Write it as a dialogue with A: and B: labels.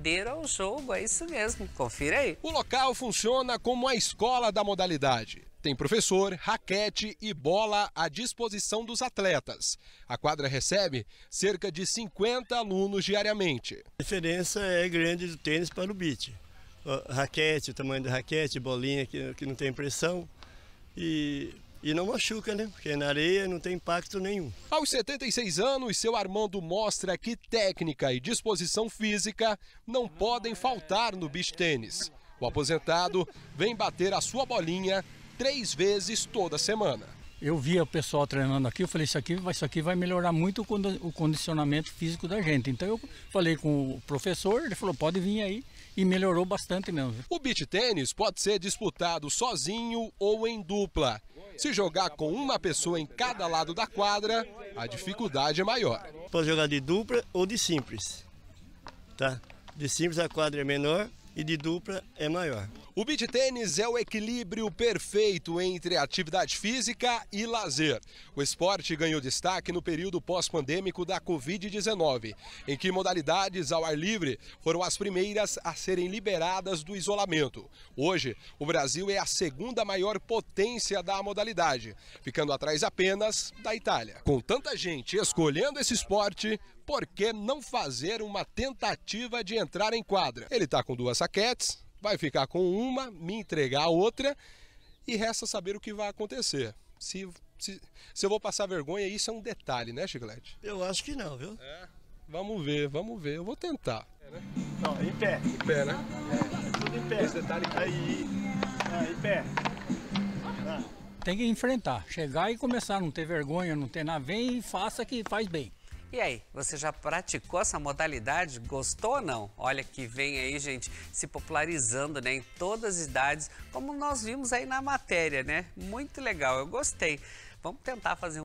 A: aprenderam ao jogo, é isso mesmo, confira aí. O local funciona como a escola da modalidade. Tem professor, raquete e bola à disposição dos atletas. A quadra recebe cerca de 50 alunos diariamente. A diferença é grande do tênis para o beat. Raquete, o tamanho da raquete, bolinha que, que não tem pressão. E e não machuca, né? Porque na areia não tem impacto nenhum. Aos 76 anos, seu Armando mostra que técnica e disposição física não podem faltar no beach tênis. O aposentado vem bater a sua bolinha três vezes toda semana
B: eu via o pessoal treinando aqui, eu falei, isso aqui, isso aqui vai melhorar muito o condicionamento físico da gente. Então eu falei com o professor, ele falou, pode vir aí e melhorou bastante mesmo.
A: O beach tênis pode ser disputado sozinho ou em dupla. Se jogar com uma pessoa em cada lado da quadra, a dificuldade é maior. Pode jogar de dupla ou de simples. Tá? De simples a quadra é menor, e de dupla é maior. O beat tênis é o equilíbrio perfeito entre atividade física e lazer. O esporte ganhou destaque no período pós-pandêmico da Covid-19, em que modalidades ao ar livre foram as primeiras a serem liberadas do isolamento. Hoje, o Brasil é a segunda maior potência da modalidade, ficando atrás apenas da Itália. Com tanta gente escolhendo esse esporte, por que não fazer uma tentativa de entrar em quadra? Ele está com duas saquetes, vai ficar com uma, me entregar a outra e resta saber o que vai acontecer. Se, se, se eu vou passar vergonha, isso é um detalhe, né, Chiclete? Eu acho que não, viu? É. Vamos ver, vamos ver. Eu vou tentar. É, né? Não, em pé. Em pé, né? É, tudo em pé. Esse detalhe aqui. Aí. Ah, em pé.
B: Ah. Tem que enfrentar, chegar e começar, não ter vergonha, não ter nada, vem e faça que faz bem. E aí, você já praticou essa modalidade? Gostou ou não? Olha que vem aí, gente, se popularizando né, em todas as idades, como nós vimos aí na matéria, né? Muito legal, eu gostei. Vamos tentar fazer um